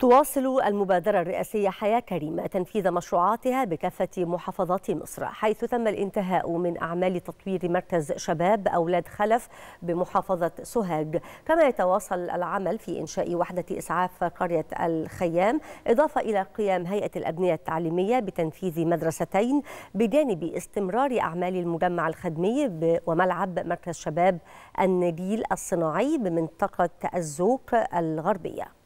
تواصل المبادرة الرئاسية حياة كريمة تنفيذ مشروعاتها بكافة محافظات مصر حيث تم الانتهاء من أعمال تطوير مركز شباب أولاد خلف بمحافظة سوهاج كما يتواصل العمل في إنشاء وحدة إسعاف قرية الخيام إضافة إلى قيام هيئة الأبنية التعليمية بتنفيذ مدرستين بجانب استمرار أعمال المجمع الخدمي وملعب مركز شباب النجيل الصناعي بمنطقة الزوق الغربية